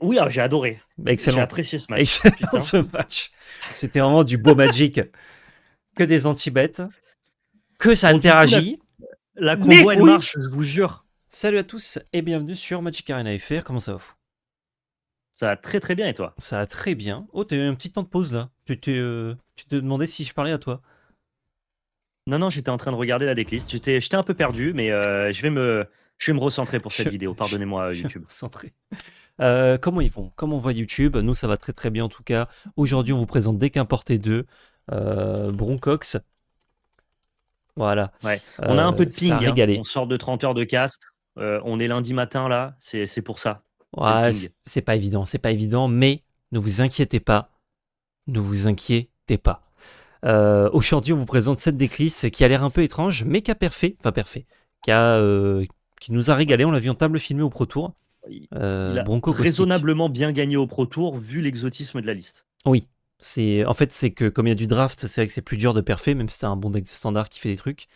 oui, ah, j'ai adoré. Bah, excellent. J'ai apprécié ce match. C'était vraiment du beau magic. Que des anti-bêtes. Que ça interagit. la, combo, elle marche, je vous jure. Salut à tous et bienvenue sur Magic Arena FR. Comment ça va Ça va très très bien et toi Ça va très bien. Oh, t'as eu un petit temps de pause là. Tu, euh, tu te demandais si je parlais à toi. Non, non, j'étais en train de regarder la décliste. J'étais, un peu perdu, mais euh, je, vais me, je vais me recentrer pour cette vidéo. Pardonnez-moi, YouTube. Je vais me recentrer. Euh, comment ils vont Comment on voit YouTube Nous, ça va très très bien en tout cas. Aujourd'hui, on vous présente Dès 2, euh, Broncox. Voilà. Euh, on a un peu de ping. Hein. On sort de 30 heures de cast. on est lundi matin là. C'est pour ça. c'est pas évident. C'est pas évident. Mais ne vous inquiétez pas. Ne vous inquiétez pas. Aujourd'hui, on vous présente cette déclisse qui a l'air un peu étrange, mais qui a parfait, enfin parfait, qui, qui nous a régalé. On l'a vu en table filmée au Pro Tour. Il, euh, a raisonnablement bien gagné au Pro Tour vu l'exotisme de la liste. Oui, c'est en fait c'est que comme il y a du draft, c'est vrai que c'est plus dur de perfer, même si c'est un bon deck standard qui fait des trucs.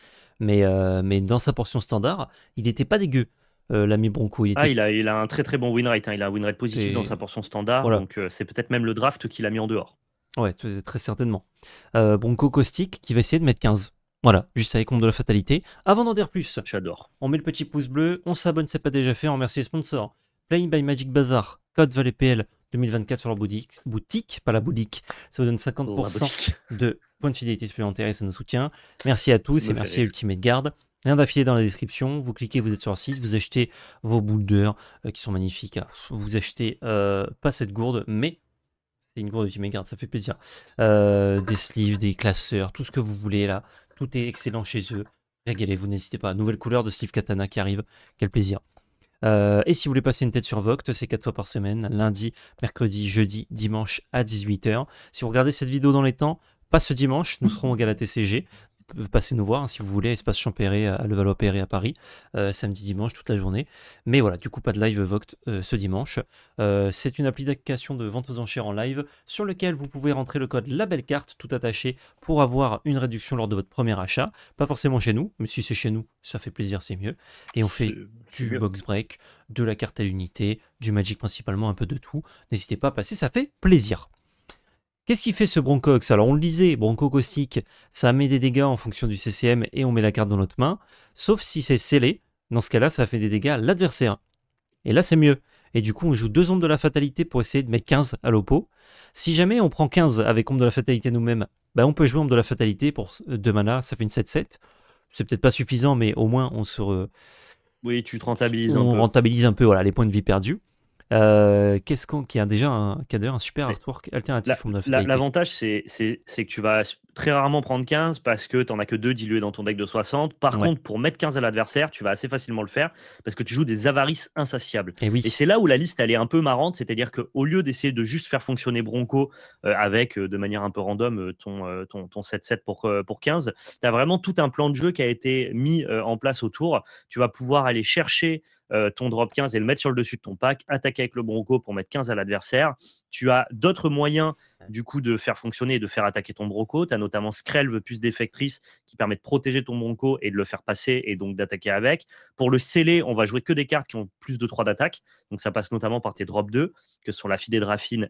Mais euh, mais dans sa portion standard, il n'était pas dégueu. Euh, l'ami Bronco. Ah, il, a, il a un très très bon win rate, hein. il a un win rate positif dans sa portion standard, donc c'est peut-être même le draft qu'il a mis en dehors. Ouais, très certainement. Bronco Caustic qui va essayer de mettre 15. Voilà, juste avec compte de la fatalité. Avant d'en dire plus, j'adore. On met le petit pouce bleu, on s'abonne, si c'est pas déjà fait, on remercie les sponsors. Playing by Magic Bazaar, code Valet PL 2024 sur leur boutique, boutique, pas la boutique. Ça vous donne 50% de points de fidélité supplémentaires et ça nous soutient. Merci à tous et merci à Ultimate Guard. Lien d'affilée dans la description. Vous cliquez, vous êtes sur le site, vous achetez vos boulders euh, qui sont magnifiques. Ah, vous achetez euh, pas cette gourde, mais c'est une gourde Ultimate Guard, ça fait plaisir. Euh, des sleeves, des classeurs, tout ce que vous voulez là. Tout est excellent chez eux. Régalez-vous, n'hésitez pas. Nouvelle couleur de Steve Katana qui arrive. Quel plaisir. Euh, et si vous voulez passer une tête sur Voct, c'est 4 fois par semaine, lundi, mercredi, jeudi, dimanche à 18h. Si vous regardez cette vidéo dans les temps, pas ce dimanche, nous serons au Gala TCG, passez nous voir hein, si vous voulez, Espace champéré à Levallois-Perret à Paris, euh, samedi, dimanche, toute la journée. Mais voilà, du coup, pas de live Voct euh, ce dimanche. Euh, c'est une application de vente aux enchères en live sur lequel vous pouvez rentrer le code carte tout attaché pour avoir une réduction lors de votre premier achat. Pas forcément chez nous, mais si c'est chez nous, ça fait plaisir, c'est mieux. Et on fait du box break, de la carte à l'unité, du Magic principalement, un peu de tout. N'hésitez pas à passer, ça fait plaisir. Qu'est-ce qui fait ce Broncox Alors on le disait, Bronco caustique, ça met des dégâts en fonction du CCM et on met la carte dans notre main, sauf si c'est scellé, dans ce cas-là ça fait des dégâts à l'adversaire. Et là c'est mieux. Et du coup on joue deux ombres de la fatalité pour essayer de mettre 15 à l'oppo. Si jamais on prend 15 avec ombre de la fatalité nous-mêmes, ben, on peut jouer ombre de la fatalité pour 2 euh, mana, ça fait une 7-7. C'est peut-être pas suffisant mais au moins on se... Oui, tu rentabilises un peu. rentabilise un peu voilà, les points de vie perdus. Euh, qu'est-ce qu'on, qui, a déjà un, un super artwork alternatif la, L'avantage, c'est, c'est, c'est que tu vas très rarement prendre 15 parce que tu n'en as que 2 dilués dans ton deck de 60. Par contre, pour mettre 15 à l'adversaire, tu vas assez facilement le faire parce que tu joues des avarices insatiables. Eh Et, oui. c'est là où la liste, elle est un peu marrante, c'est-à-dire qu'au lieu d'essayer de juste faire fonctionner Bronco euh, avec, euh, de manière un peu random, ton, ton, 7-7 pour, pour 15, tu as vraiment tout un plan de jeu qui a été mis en place autour. Tu vas pouvoir aller chercher euh, ton drop 15 et le mettre sur le dessus de ton pack, attaquer avec le bronco pour mettre 15 à l'adversaire. Tu as d'autres moyens du coup de faire fonctionner et de faire attaquer ton bronco. Tu as notamment Screlve, plus défectrice qui permet de protéger ton bronco et de le faire passer et donc d'attaquer avec. Pour le sceller, on va jouer que des cartes qui ont plus de 3 d'attaque. Donc ça passe notamment par tes drop 2, que sont la Fidée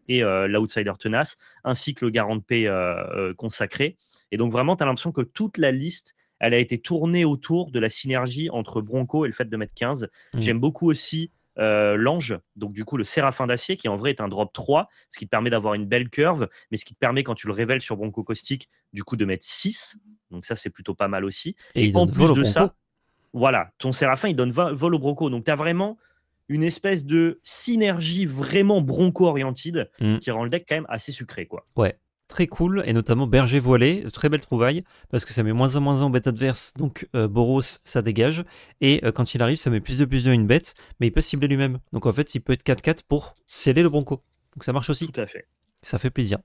et euh, l'Outsider Tenace, ainsi que le Garant de Paix euh, consacré. Et donc vraiment, tu as l'impression que toute la liste elle a été tournée autour de la synergie entre Bronco et le fait de mettre 15. Mm. J'aime beaucoup aussi euh, l'ange, donc du coup le séraphin d'acier, qui en vrai est un drop 3, ce qui te permet d'avoir une belle curve, mais ce qui te permet quand tu le révèles sur Bronco Caustique, du coup de mettre 6. Donc ça, c'est plutôt pas mal aussi. Et, en plus de ça, voilà, ton séraphin, il donne vol au Bronco. Donc tu as vraiment une espèce de synergie vraiment bronco-orientée mm. qui rend le deck quand même assez sucré. quoi. Ouais, très cool, et notamment Berger Voilé, euh, très belle trouvaille, parce que ça met moins en moins en bête adverse, donc euh, Boros, ça dégage, et euh, quand il arrive, ça met plus de plus de une bête, mais il peut cibler lui-même. Donc en fait, il peut être 4-4 pour sceller le Bronco. Donc ça marche aussi. Tout à fait. Ça fait plaisir. Bien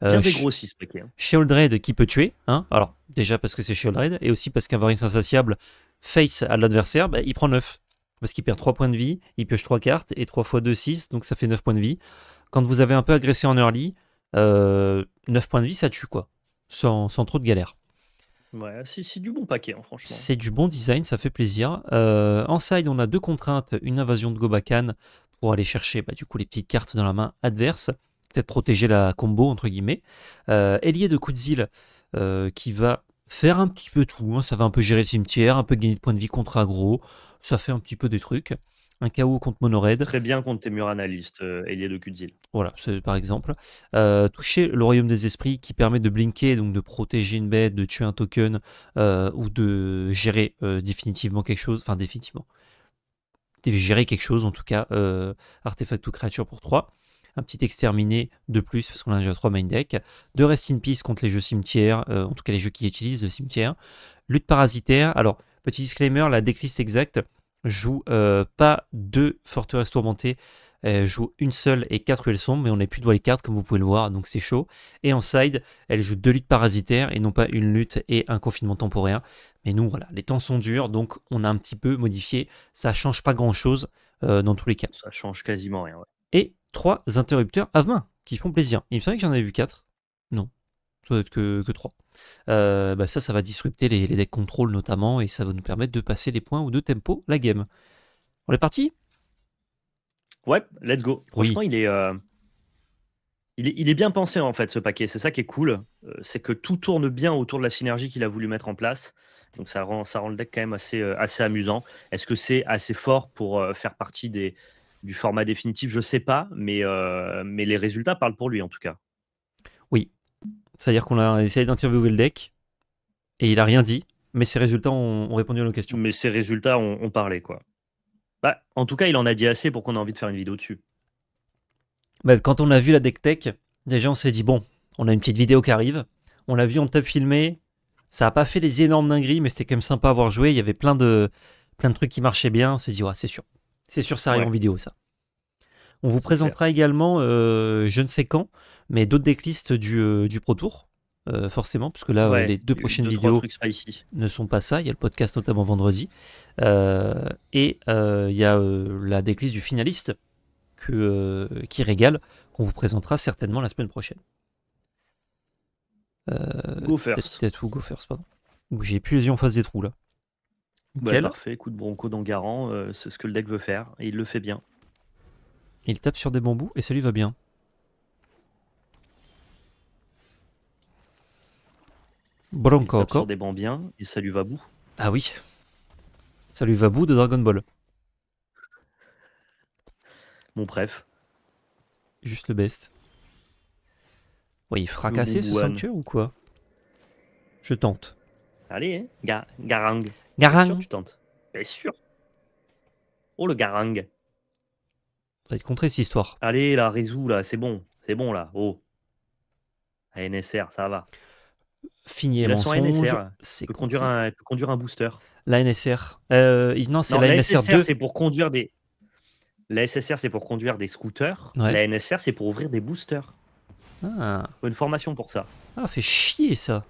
Hein. qui peut tuer, hein. alors déjà parce que c'est Sheldred, et aussi parce qu'un Varis insatiable face à l'adversaire, bah, il prend 9. Parce qu'il perd 3 points de vie, il pioche 3 cartes, et 3 fois 2, 6, donc ça fait 9 points de vie. Quand vous avez un peu agressé en early, 9 euh, points de vie, ça tue quoi, sans, trop de galère. Ouais, c'est du bon paquet, hein, franchement. C'est du bon design, ça fait plaisir. Euh, en side, on a deux contraintes une invasion de Gobakan pour aller chercher bah, du coup les petites cartes dans la main adverse, peut-être protéger la combo entre guillemets. Euh, de Kudzil euh, qui va faire un petit peu tout, hein. ça va un peu gérer le cimetière, un peu gagner de points de vie contre aggro, ça fait un petit peu des trucs un KO contre Monored. Très bien contre tes murs analystes, ailier de Kudzil. Voilà, par exemple. Euh, toucher le royaume des esprits qui permet de blinker, donc de protéger une bête, de tuer un token euh, ou de gérer euh, définitivement quelque chose. Enfin, définitivement. gérer quelque chose, en tout cas, artefact ou créature pour 3 un petit exterminé de plus parce qu'on a déjà 3 main deck, de Rest in Peace contre les jeux cimetières, en tout cas les jeux qui utilisent le cimetière, lutte parasitaire, alors petit disclaimer, la decklist exacte, joue euh, pas deux forteresses tourmentées, elle joue une seule et quatre elles sombres, mais on n'est plus de les cartes comme vous pouvez le voir, donc c'est chaud. Et en side, elle joue deux luttes parasitaires et non pas une lutte et un confinement temporaire. Mais nous, voilà, les temps sont durs, donc on a un petit peu modifié. Ça change pas grand chose euh, dans tous les cas. Ça change quasiment rien. Et trois interrupteurs à main qui font plaisir. Il me semblait que j'en avais vu quatre. Non, euh, que, 3. Euh, bah ça, ça va disrupter les, les decks contrôle notamment, et ça va nous permettre de passer les points ou de tempo la game. On est parti Ouais, let's go. Franchement, il, est, euh, il, est, il est bien pensé en fait ce paquet. C'est ça qui est cool, c'est que tout tourne bien autour de la synergie qu'il a voulu mettre en place. Donc ça rend, ça rend le deck quand même assez, assez amusant. Est-ce que c'est assez fort pour faire partie des, du format définitif Je sais pas, mais, mais les résultats parlent pour lui en tout cas. Oui, c'est-à-dire qu'on a essayé d'interviewer le deck et il a rien dit, mais ses résultats ont, répondu à nos questions. Mais ses résultats ont, parlé, quoi. Bah, en tout cas, il en a dit assez pour qu'on ait envie de faire une vidéo dessus. Bah, quand on a vu la deck tech, déjà on s'est dit bon, on a une petite vidéo qui arrive. On l'a vu on tape filmé. Ça n'a pas fait des énormes dingueries, mais c'était quand même sympa à voir jouer. Il y avait plein de, plein de trucs qui marchaient bien. On s'est dit ouais, c'est sûr. C'est sûr, ça arrive en vidéo, ça. On vous présentera également, euh, je ne sais quand, mais d'autres decklists du, euh, du Pro Tour, forcément, euh, forcément, puisque là, euh, les deux prochaines vidéos ne sont pas ça. Il y a le podcast notamment vendredi. et il y a la déclisse du finaliste qui régale, qu'on vous présentera certainement la semaine prochaine. go first. peut pardon. J'ai plus les yeux en face des trous là. Bah, parfait, coup de bronco dans c'est ce que le deck veut faire, et il le fait bien. Il tape sur des bambous et ça lui va bien. Bronco. encore. des bons bien et ça lui Ah oui. Salut lui va bout de Dragon Ball. Mon bref. Juste le best. Oui, il fracassé ce sanctuaire ou quoi Je tente. Allez, hein. Garang. Garang. Bien sûr, tu tentes. Bien sûr. Oh le Garang. Ça va être contré cette histoire. Allez, là, résous, là, c'est bon. C'est bon, là. Oh. NSR, ça va. Fini les mensonges. C'est conduire un, peut conduire un booster. La NSR. Euh, non, c'est la, NSR. SSR, c'est pour conduire des. La SSR, c'est pour conduire des scooters. La NSR, c'est pour ouvrir des boosters. Ah. Une formation pour ça. Ah, fait chier ça.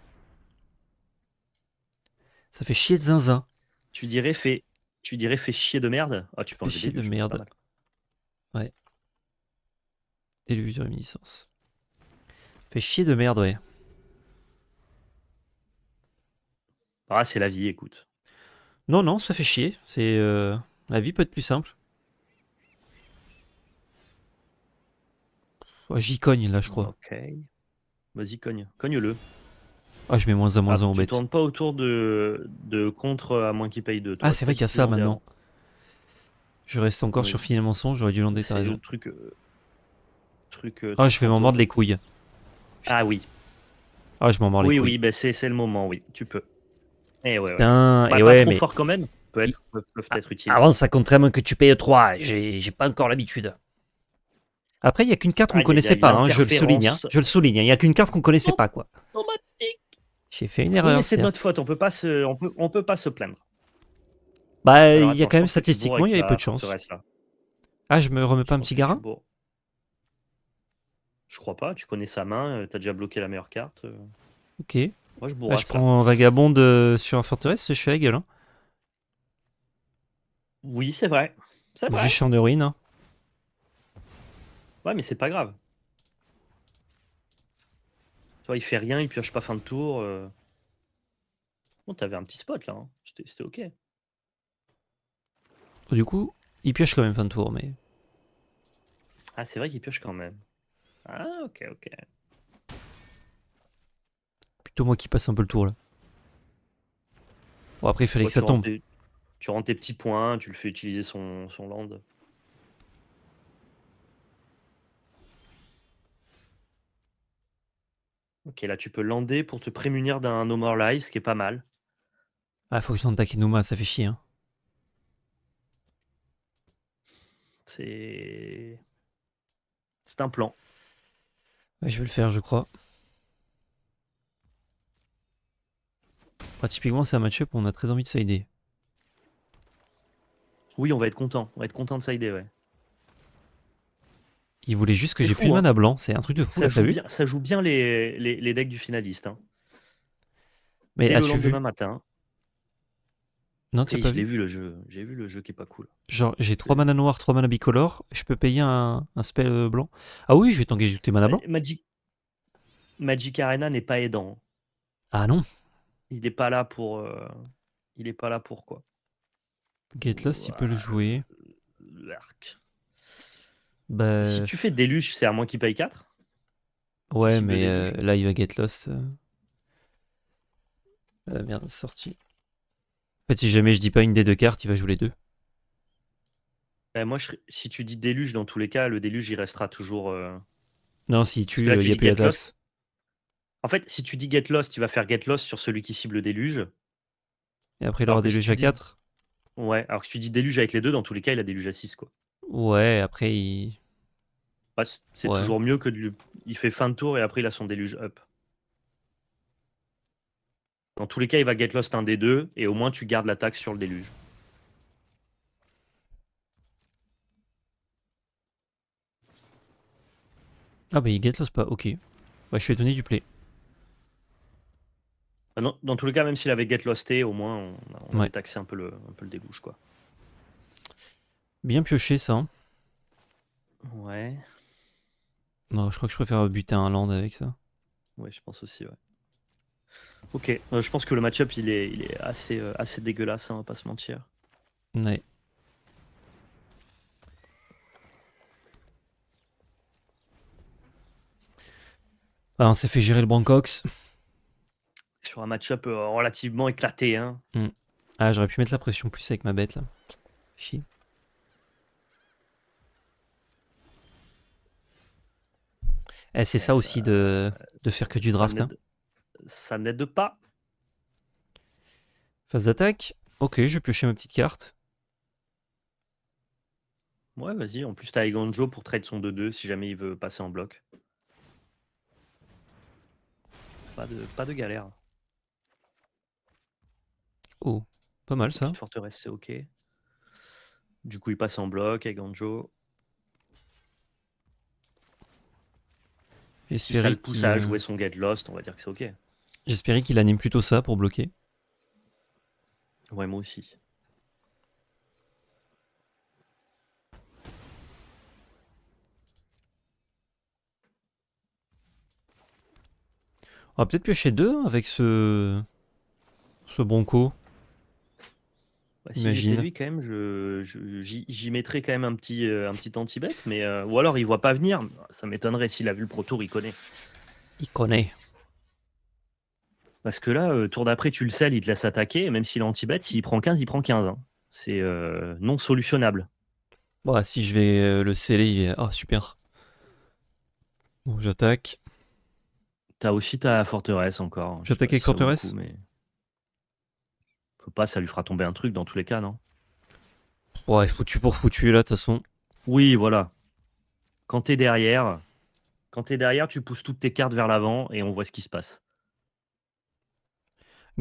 Ça fait chier de zinzin. Tu dirais fait, tu dirais fait chier de merde. Ah, tu penses chier de merde. Ouais. Illusion réminiscence. Fait chier de merde, ouais. Ah, c'est la vie, écoute. Non, non, ça fait chier. C'est euh, La vie peut être plus simple. J'y cogne, là, je crois. Ok. Vas-y, cogne. Cogne-le. Ah, je mets moins à moins en ah, bête. Tu tournes pas autour de, de contre à moins qu'il paye 2. Ah, c'est vrai qu'il y a ça maintenant. Je reste encore sur finalement son, j'aurais dû l'en t'as truc. Euh, truc euh, ah, je vais m'en mordre les couilles. Ah oui. Ah, je m'en mords les couilles. Oui, oui, bah, c'est le moment, oui, tu peux. Et eh ouais, Un... Bah, eh pas trop fort quand même. Peut être, peut, ah, Avant, ça contrairement que tu payes 3. J'ai pas encore l'habitude. Après, il y a qu'une carte qu'on ah, connaissait pas, hein, je le souligne. Hein. je le souligne, hein. il y a qu'une carte qu'on connaissait pas. quoi. J'ai fait une erreur. mais c'est notre faute, on peut pas se, on peut, on peut pas se plaindre. Bah, il y a quand même statistiquement, il y avait peu de chance. Ah, je me remets pas un petit garin Je crois pas, tu connais sa main, euh, T'as déjà bloqué la meilleure carte. Euh. Ok. Moi, je, je prends un vagabond euh, sur Forteresse, je suis à gueule. Oui, c'est vrai. C'est vrai. de en hein. Ouais, mais c'est pas grave. Tu il fait rien, il pioche pas fin de tour. Euh. Bon, t'avais un petit spot là. Hein. C'était ok. Du coup, il pioche quand même fin de tour, mais. Ah, c'est vrai qu'il pioche quand même. Ah, ok, ok moi qui passe un peu le tour là. Bon, après, il fallait que ça tombe. Tu rends tes petits points, hein, tu le fais utiliser son, son land. Ok, là tu peux lander pour te prémunir d'un No More Life, ce qui est pas mal. Ah, faut que je m'a ça fait chier. Hein. C'est. C'est un plan. je vais le faire, je crois. Bah, typiquement, c'est un match-up on a très envie de sider. Oui, on va être content. On va être content de sider, ouais. Il voulait juste que j'ai plus de hein. mana blanc. C'est un truc de fou. Ça, joue, bien, les, les, decks du finaliste. Hein. Mais le vu... matin. Non, tu pas vu. vu. le jeu. J'ai vu le jeu qui est pas cool. Genre, j'ai 3 manas noirs, 3 mana bicolores. Je peux payer un, un spell blanc. Ah oui, je vais t'engager toutes tes manas blancs. Magic, Magic Arena n'est pas aidant. Hein. Ah non il n'est pas là pour. Euh, il est pas là pour quoi. Get Lost, il peut le jouer. L'arc. Bah, si tu fais déluge, c'est à moins qu'il paye 4. Ouais, mais euh, là, il va Get Lost. Euh. merde, sorti. En fait, si jamais je dis pas une des deux cartes, il va jouer les deux. Eh, moi, si tu dis déluge, dans tous les cas, le déluge, il restera toujours. Non, si tu, il n'y a en fait, si tu dis get lost, il va faire get lost sur celui qui cible déluge. Et après, il aura déluge à 4 Ouais, alors que tu dis déluge avec les deux, dans tous les cas, il a déluge à 6. Quoi. Ouais, après, il. Bah, c'est toujours mieux que de... il fait fin de tour et après, il a son déluge up. Dans tous les cas, il va get lost un des deux et au moins, tu gardes l'attaque sur le déluge. Ah, bah, il get lost pas, ok. Bah, je suis étonné du play. Dans, tous les cas, même s'il avait Get Losté, au moins on, on a taxé un peu le, un débouche. Quoi. Bien pioché ça. Hein. Ouais. Non, je crois que je préfère buter un land avec ça. Ouais, je pense aussi, ouais. Ok, euh, je pense que le match-up il est, euh, assez, dégueulasse, hein, on va pas se mentir. Ouais. Alors, ah, on s'est fait gérer le Brancox sur un match-up euh, relativement éclaté. Hein. Mm. Ah, j'aurais pu mettre la pression plus avec ma bête là. Chier. Eh, c'est eh, ça, aussi de, faire que du draft. Hein. Ça n'aide pas. Phase d'attaque. Ok, je vais piocher ma petite carte. Ouais, vas-y. En plus, t'as Eganjo pour trade son 2-2 si jamais il veut passer en bloc. Pas de, pas de galère. Oh, pas mal ça. Petite forteresse, c'est ok. Du coup, il passe en bloc avec Ganjo. si qu'il le pousse à euh, jouer son Get Lost, on va dire que c'est ok. J'espérais qu'il anime plutôt ça pour bloquer. Ouais, moi aussi. On va peut-être piocher deux avec ce... ce Bronco. Bah, si lui, quand même, je, j'y, mettrais quand même un petit, euh, un petit anti-bet. Mais, euh, ou alors, il voit pas venir. Ça m'étonnerait s'il a vu le Pro Tour, il connaît. Il connaît. Parce que là, euh, tour d'après, tu le selles, il te laisse attaquer. même si lanti anti-bet, s'il prend 15, il prend 15. Hein. C'est non solutionnable. Bon, bah, si je vais le sceller, il est- ah super. Bon, j'attaque. T'as aussi ta forteresse encore. Hein. J'attaque avec forteresse mais- pas, ça lui fera tomber un truc dans tous les cas, non Ouais, foutu pour foutu là, de toute façon. Oui, voilà. Quand t'es derrière, quand t'es derrière, tu pousses toutes tes cartes vers l'avant et on voit ce qui se passe.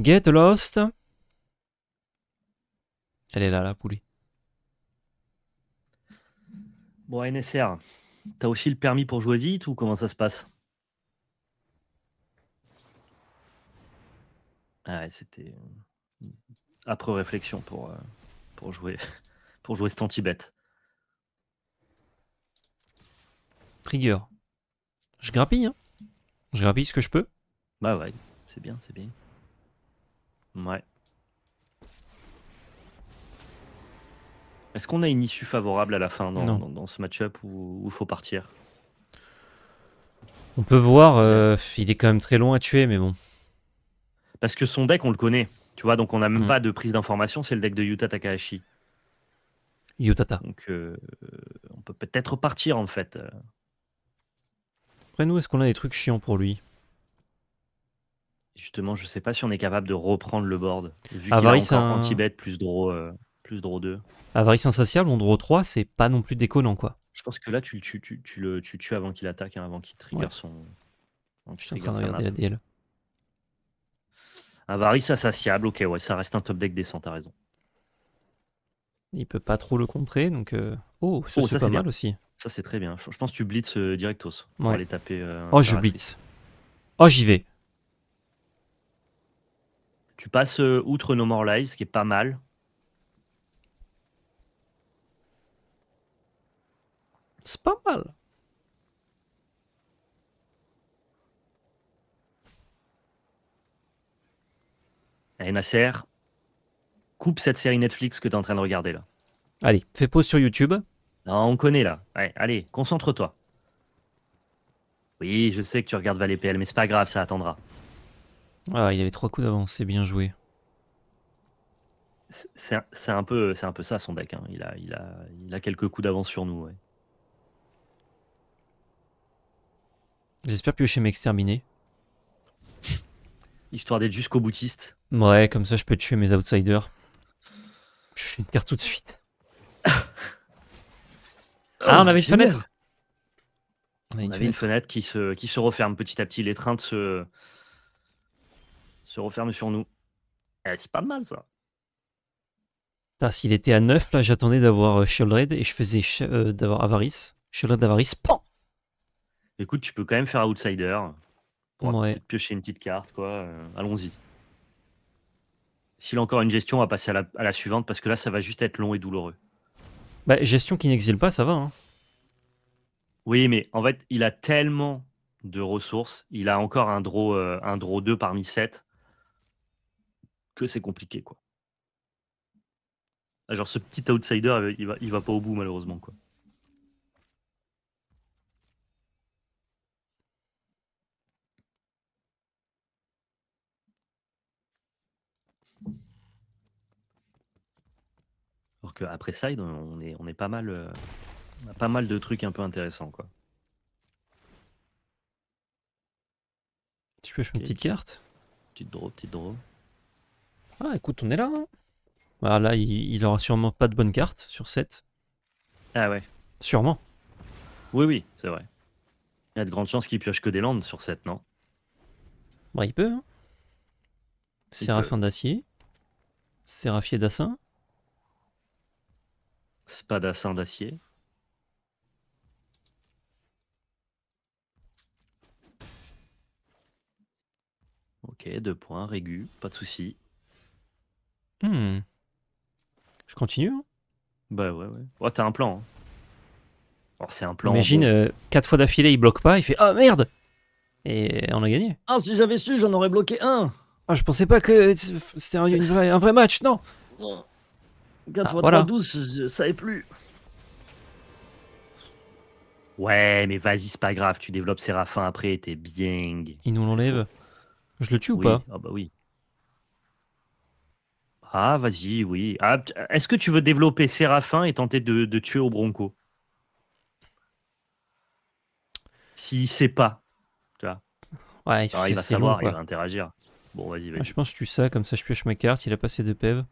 Get lost. Elle est là, la poulie. Bon, NSR, t'as aussi le permis pour jouer vite ou comment ça se passe ah ouais, c'était. Euh, après réflexion pour, euh, pour jouer pour jouer cet anti Trigger. Je grappille, hein Je grappille ce que je peux. Bah ouais, c'est bien, c'est bien. Ouais. Est-ce qu'on a une issue favorable à la fin dans, ce match-up où il faut partir On peut voir, euh, il est quand même très long à tuer, mais bon. Parce que son deck, on le connaît. Tu vois, donc on n'a même mm. pas de prise d'information, c'est le deck de Yuta Takahashi. Yutata. Donc euh, on peut peut-être partir en fait. Après nous, est-ce qu'on a des trucs chiants pour lui Justement, je ne sais pas si on est capable de reprendre le board. Vu qu'il a encore plus draw, euh, plus draw 2. Avarice insatiable, on draw 3, c'est pas non plus déconnant quoi. Je pense que là, tu, tu, tu, tu le tues avant qu'il attaque, hein, avant qu'il trigger son... DL. Avarice insatiable, ok, ouais, ça reste un top deck décent, t'as raison. Il peut pas trop le contrer, donc. Euh, oh, ça, oh, c'est pas mal aussi. Ça, c'est très bien. Je pense que tu blitz euh, directos. On aller taper. Euh, oh, je blitz. Oh, j'y vais. Tu passes outre No More Lies, qui est pas mal. C'est pas mal. Allez, eh, Nasser, coupe cette série Netflix que tu es en train de regarder là. Allez, fais pause sur YouTube. Non, on connaît là. allez, concentre-toi. Oui, je sais que tu regardes Valet PL, mais c'est pas grave, ça attendra. Ah, il avait trois coups d'avance, c'est bien joué. C'est un, peu, un peu ça son deck. Hein. Il, a, il, a, il a quelques coups d'avance sur nous. Ouais. J'espère piocher m'exterminer histoire d'être jusqu'au boutiste. Ouais, comme ça je peux tuer mes outsiders. Je suis une carte tout de suite. ah, ah on avait une fenêtre On avait une, fenêtre. qui se, qui se referme petit à petit. L'étreinte se, se referme sur nous. Eh, c'est pas mal ça. s'il était à 9, là j'attendais d'avoir euh, et je faisais euh, d'avoir Avarice. Shieldred Avarice, pan Écoute, tu peux quand même faire Outsider. On piocher une petite carte, quoi. Euh, allons-y. S'il a encore une gestion, on va passer à la, suivante parce que là, ça va juste être long et douloureux. Bah, gestion qui n'exile pas, ça va. Hein. Oui, mais en fait, il a tellement de ressources. Il a encore un draw, euh, un 2 parmi 7 que c'est compliqué, quoi. Genre, ce petit outsider, il va, il va pas au bout, malheureusement, quoi. après Side, on est, on est pas mal, euh, pas mal de trucs un peu intéressants quoi. Tu pioches une petite carte Petite draw, petite draw. Ah écoute, on est là. Hein. Bah, là, il, aura sûrement pas de bonne carte sur 7. Ah ouais. Sûrement. Oui, oui, c'est vrai. Il y a de grandes chances qu'il pioche que des landes sur 7, non Bah, il peut. Hein. Séraphin d'acier. Séraphier d'assin. Spadassin d'acier. Ok, deux points, Régu, pas de soucis. Hmm. Je continue hein Bah ouais, ouais. Oh, t'as un plan. Hein. Alors c'est un plan. Imagine, euh, quatre fois d'affilée, il bloque pas, il fait Ah oh, merde Et on a gagné. Ah, si j'avais su, j'en aurais bloqué un Ah, je pensais pas que c'était un, vrai match, non. Regarde, ah, 12 ça n'est plus. Ouais, mais vas-y, c'est pas grave, tu développes Séraphin après, t'es bien. Il nous l'enlève. Je le tue ou pas Ah bah oui. Ah, vas-y, oui. Ah, est-ce que tu veux développer Séraphin et tenter de, tuer au Bronco S'il sait pas, tu vois. Ouais, il, va savoir, il va interagir. Bon, vas-y, vas ah, je pense que je tue ça, comme ça je pioche ma carte, il a passé de pèves. E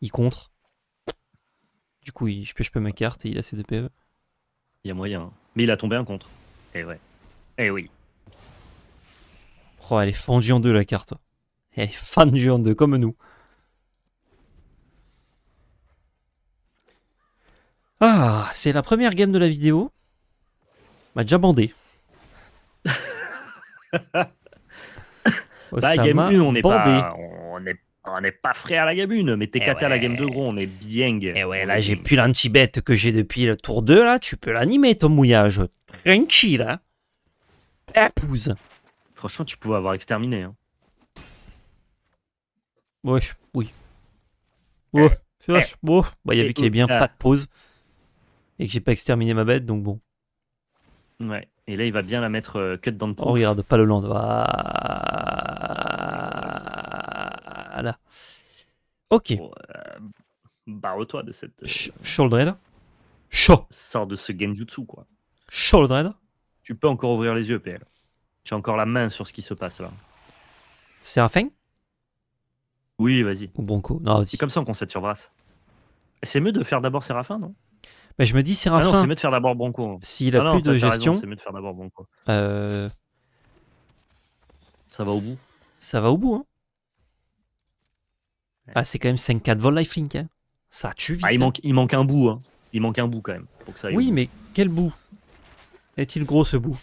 il contre. Du coup, il, je pêche pas ma carte et il a ses deux e. Il y a moyen. Hein. Mais il a tombé un contre. Eh ouais. et eh oui. Oh, elle est fendue en deux la carte. Elle est fendue en deux, comme nous. Ah, c'est la première game de la vidéo. M'a déjà bandé. on oh, bah, game on n'est pas, on n'est pas frais à la game 1, mais t'es eh caté à la game 2, gros, on est bien. Et eh ouais, là, j'ai plus l'anti-bête que j'ai depuis le tour 2, là. Tu peux l'animer, ton mouillage. Tranquille, là. Hein. Franchement, tu pouvais avoir exterminé. Hein. Ouais, oui. Eh. Ouais, c'est wesh. Bah, il y a vu qu'il y avait bien pas de pause. Et que j'ai pas exterminé ma bête, donc bon. Ouais, et là, il va bien la mettre euh, cut dans le Oh, regarde, pas le land. Ok. Euh, barre-toi de cette. Sh Shouldred. Sors de ce genjutsu, quoi. Shouldred. Tu peux encore ouvrir les yeux, PL. J'ai encore la main sur ce qui se passe là. C'est Oui, vas-y. Ou coup. Non, C'est comme ça qu'on s'aide sur Brass. C'est mieux de faire d'abord Séraphin, non mais je me dis, ah Séraphin. c'est mieux de faire d'abord Bronco. Hein. S'il a ah plus de gestion. C'est mieux de faire d'abord Bronco. Euh, ça va au bout. Ça va au bout, hein. Ah, c'est quand même 5-4 vols lifelink. Hein. Ça tue ah, vite. il, hein. manque, il manque un bout. Hein. Il manque un bout quand même. Pour ça oui, mais quel bout Est-il gros ce bout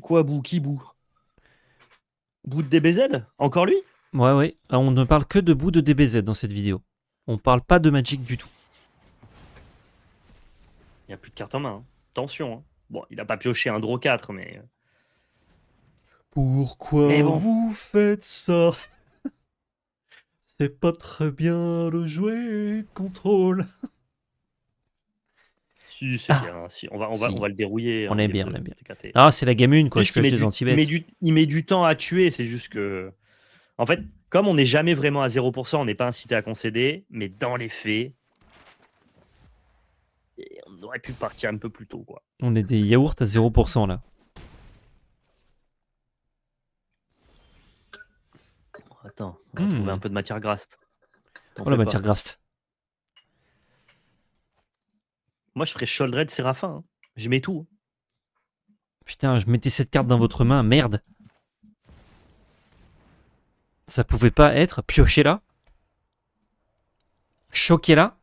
Quoi bout Qui bout Bout de DBZ Encore lui Ouais, ouais. On ne parle que de bout de DBZ dans cette vidéo. On parle pas de Magic du tout. Il n'y a plus de cartes en main. Hein. hein. Bon, il n'a pas pioché un draw 4, mais. Euh. Pourquoi vous faites ça c'est pas très bien le jouer, contrôle. Si, c'est ah. bien. Si, on, va, on, va, le dérouiller. Hein, on est bien, on bien. Ah, c'est la gamme quoi. Je il, met du, il met du temps à tuer, c'est juste que. En fait, comme on n'est jamais vraiment à 0%, on n'est pas incité à concéder, mais dans les faits, on aurait pu partir un peu plus tôt, quoi. On est des yaourts à 0% là. Attends, on va trouver hmm. un peu de matière grasse. Oh la matière grasse. Moi, je ferais Sholdred Séraphin. Hein. Je mets tout. Putain, je mettais cette carte dans votre main, merde. Ça pouvait pas être. pioché là, choquez là.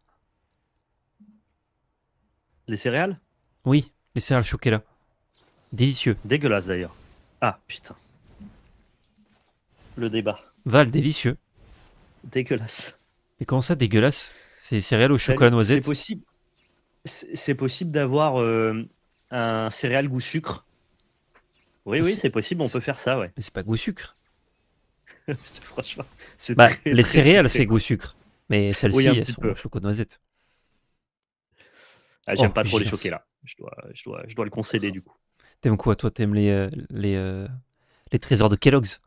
Les céréales Oui, les céréales choquées là. Délicieux. Dégueulasse d'ailleurs. Ah putain. Le débat. Val, délicieux. Dégueulasse. Mais comment ça, dégueulasse C'est céréales au chocolat noisette C'est possible. C'est possible d'avoir euh, un céréal goût sucre. Oui, oui, c'est possible, on peut faire ça, ouais. Mais c'est pas goût sucre. franchement, bah, les céréales, c'est goût sucre. Mais celles-ci, elles sont chocolat noisette. Ah, j'aime oh, pas trop les choquer là. Je dois, le concéder du coup. T'aimes quoi Toi, t'aimes les, euh, les, euh, les, trésors de Kellogg's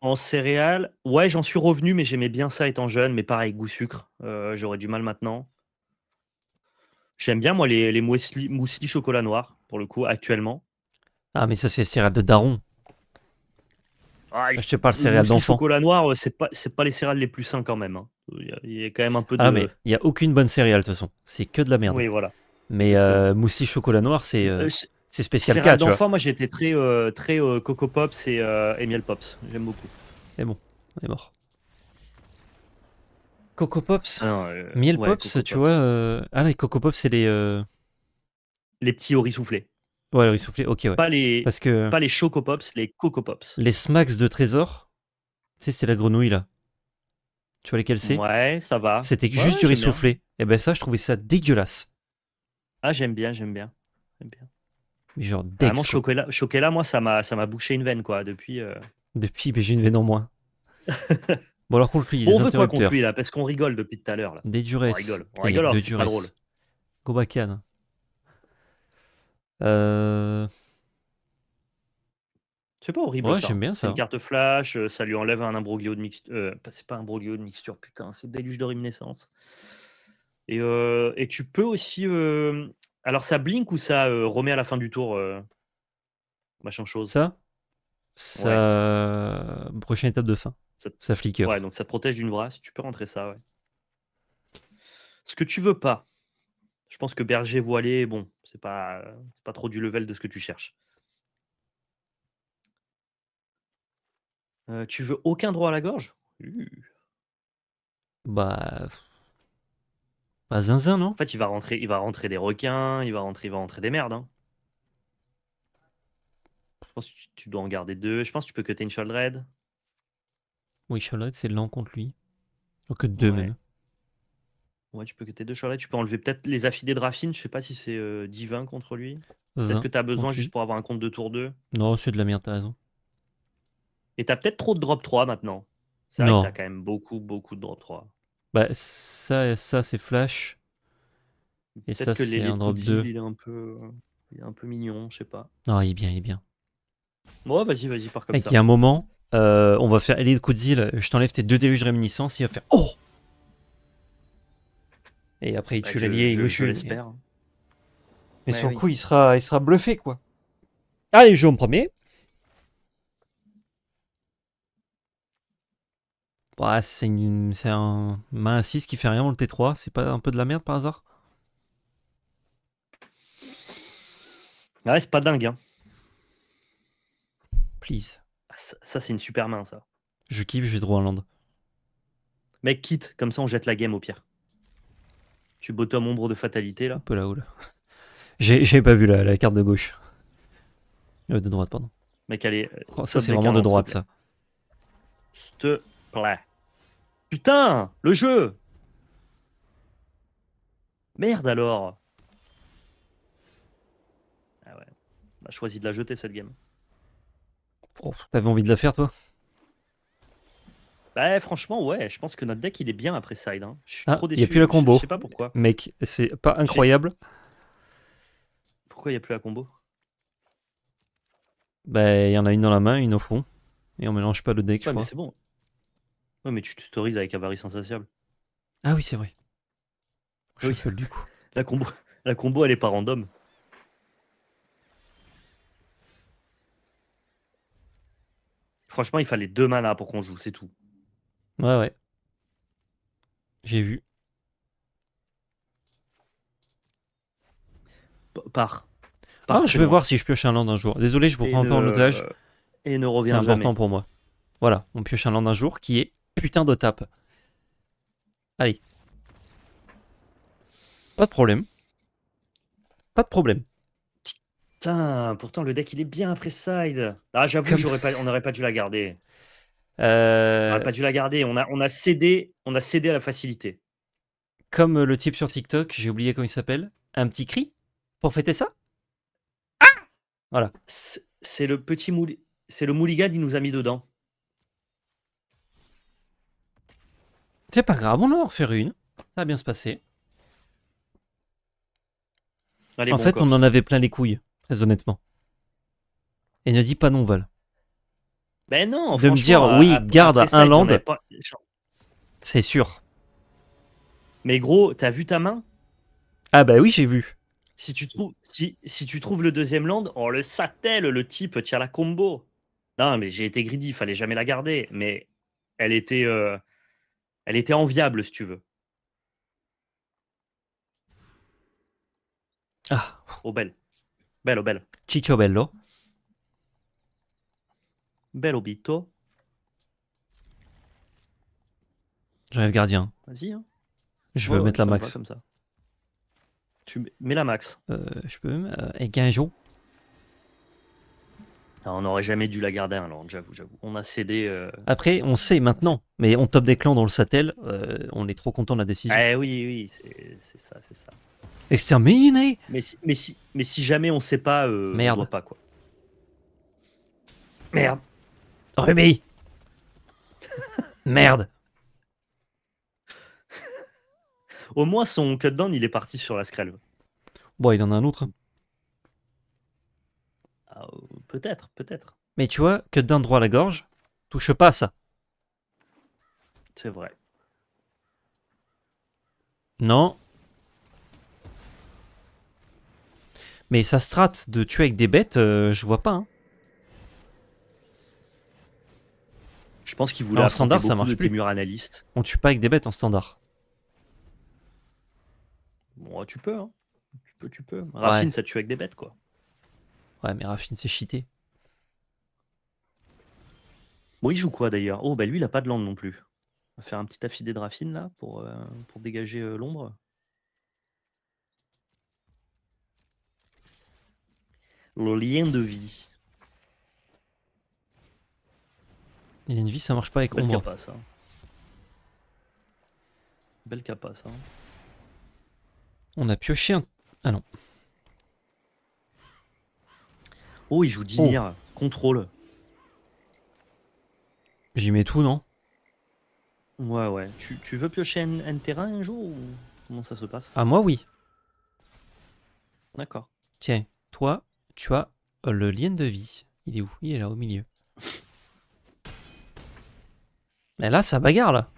en céréales, ouais, j'en suis revenu, mais j'aimais bien ça étant jeune. Mais pareil, goût sucre, euh, j'aurais du mal maintenant. J'aime bien, moi, les, les chocolat noir, pour le coup, actuellement. Ah, mais ça, c'est céréales de daron. Ah, je te parle céréales d'enfant. chocolat noir, euh, c'est pas, c'est pas les céréales les plus sains quand même. Hein. Il, y a, quand même un peu ah, de. Ah, mais il y a aucune bonne céréale, de toute façon. C'est que de la merde. Oui, voilà. Mais euh, chocolat noir, c'est. Euh, c'est spécial cas. D'enfant, moi j'étais très, euh, très euh, Coco Pops et, et euh, Miel Pops. J'aime beaucoup. Et bon, on est mort. Coco Pops ah Miel Pops, tu vois. Ah les Coco Pops, c'est les. Les petits au riz Ouais, le riz soufflé, ok, ouais. Pas les, Parce que... pas les Choco Pops, les Coco Pops. Les Smacks de trésor, tu sais, c'est la grenouille là. Tu vois lesquels c'est Ouais, ça va. C'était juste du riz soufflé. Et eh ben ça, je trouvais ça dégueulasse. Ah, j'aime bien, j'aime bien. J'aime bien. Mais genre Vraiment, choqué là, moi, ça m'a, ça m'a bouché une veine, quoi, depuis. Euh. Depuis, mais j'ai une veine en moins. bon, alors conclue. On veut quoi conclue, là Parce qu'on rigole depuis tout à l'heure. Des duresses. On rigole, on rigole c'est pas drôle. Gobakan. Euh. C'est pas horrible. Ouais, j'aime bien ça. Une carte flash, euh, ça lui enlève un imbroglio de mixture. Euh, c'est pas un imbroglio de mixture, putain, c'est déluge de réminiscence. Et, et tu peux aussi alors ça blink ou ça euh, remet à la fin du tour euh, machin chose Ça Ça. Prochaine étape de fin. Ça, flicker. Ouais, donc ça te protège d'une vraie. Si tu peux rentrer ça, ouais. Ce que tu veux pas. Je pense que berger voilé, bon, c'est pas, pas trop du level de ce que tu cherches. Euh, tu veux aucun droit à la gorge Bah, pas zinzin, non En fait, il va rentrer, il va rentrer des requins, il va rentrer, il va rentrer des merdes. Hein. Je pense que tu dois en garder deux. Je pense que tu peux cutter une Shaldred. Oui, Charlotte c'est lent contre lui. Donc oh, deux même. Ouais, tu peux cutter deux Shaldred. Tu peux enlever peut-être les affidés de Raffine. Je sais pas si c'est euh, divin contre lui. Peut-être que tu as besoin juste pour avoir un compte de tour 2. Non, c'est de la merde, t'as raison. Et t'as peut-être trop de drop 3 maintenant. C'est vrai que t'as quand même beaucoup, beaucoup de drop 3. Bah, ça, ça c'est Flash. Et ça, c'est un drop 2. Il est un, peu, il est un peu mignon, je sais pas. Non, ah, il est bien, il est bien. Bon, vas-y, vas-y, par comme Mec, ça. Il y a un moment, euh, on va faire Elite kudzil je t'enlève tes deux déluges réminiscences, il va faire Oh Et après, il tue l'allié, il le tue. Mais son coup, il sera, il sera bluffé, quoi. Allez, je en premier. Bah, c'est un main 6 qui fait rien dans le T3. C'est pas un peu de la merde par hasard ah Ouais, c'est pas dingue. Hein. Please. Ah, ça, c'est une super main, ça. Je kiffe, je vais droit en land. Mec, quitte, comme ça on jette la game au pire. Tu bottom ombre de fatalité là. Un peu là-haut J'ai pas vu la, carte de gauche. Euh, de droite, pardon. Mec, allez. Euh, oh, ça, c'est vraiment de droite, ça. plaît. Putain, le jeu Merde alors Ah ouais, on a bah, choisi de la jeter cette game. Oh, t'avais envie de la faire toi bah franchement ouais, je pense que notre deck il est bien après side. Hein. Je suis ah, trop déçu. Il plus la combo. Je, sais pas pourquoi. Mec, c'est pas incroyable. Pourquoi il n'y a plus la combo Bah il y en a une dans la main, une au fond. Et on mélange pas le deck. mais c'est bon. Ouais, mais tu tutorises avec Avarice Insatiable. Ah oui, c'est vrai. Ah je du coup. La combo, la combo, elle est pas random. Franchement, il fallait deux manas pour qu'on joue, c'est tout. Ouais, ouais. J'ai vu. Par. ah, je vais voir si je pioche un land un jour. Désolé, je vous prends encore en otage. Et ne reviens C'est important pour moi. Voilà, on pioche un land un jour qui est putain de tape. Allez. Pas de problème. Pas de problème. Putain, pourtant le deck il est bien après side. Ah, j'avoue, j'aurais pas, on n'aurait pas dû la garder. On euh, pas dû la garder. On a, on, a cédé, on a cédé à la facilité. Comme le type sur TikTok, j'ai oublié comment il s'appelle. Un petit cri pour fêter ça ah Voilà. C'est le petit mouli... C'est le Mouligan, il nous a mis dedans. C'est pas grave, on va en refaire une. Ça va bien se passer. en fait, on en avait plein les couilles, très honnêtement. Et ne dis pas non, Val. Ben non, De me dire, oui, garde un land. C'est sûr. Mais gros, t'as vu ta main Ah bah oui, j'ai vu. Si tu, trouves, si, si tu trouves le deuxième land, on le satelle, le type tient la combo. Non, mais j'ai été greedy, fallait jamais la garder. Mais elle était. Euh, elle était enviable, si tu veux. Ah. Oh, belle. Bello, oh, belle. Ciccio bello. Bello oh, bito. J'enlève gardien. Vas-y. Hein. Je veux mettre la max. comme ça. Tu mets la max. Euh, je peux même. Euh, et Guinjo on n'aurait jamais dû la garder hein, alors j'avoue, j'avoue. On a cédé. Euh, Après, on sait maintenant, mais on top des clans dans le Satel, euh, on est trop content de la décision. Eh oui, oui, c'est ça, c'est ça. Exterminé mais si, mais jamais on sait pas, euh, Merde. on pas quoi. Merde Ruby Merde Au moins, son cut-down, il est parti sur la Screlve. Bon, il en a un autre. Peut-être, peut-être. Mais tu vois que d'un droit la gorge, touche pas ça. C'est vrai. Non. Mais sa strat de tuer avec des bêtes, euh, je vois pas. Hein. Je pense qu'il voulait. un en standard, ça marche plus. mur On tue pas avec des bêtes en standard. Bon, tu peux, hein. Tu peux, tu peux. Raffine, ça tue avec des bêtes, quoi. Ouais, mais rafine c'est cheaté. Bon, il joue quoi d'ailleurs Oh, bah lui, il a pas de lande non plus. On va faire un petit affidé de rafine là pour, euh, pour dégager euh, l'ombre. Le lien de vie. Il a une vie, ça marche pas avec Belle ombre. ça. Hein. Belle capa, ça. Hein. On a pioché un. Ah non. Oh, il joue Dimir. Oh. Contrôle. J'y mets tout, non Ouais, ouais. Tu, tu veux piocher un, terrain un jour comment ça se passe Ah, moi, oui. D'accord. Tiens, toi, tu as euh, le lien de vie. Il est où Il est là, au milieu. mais là, ça bagarre, là.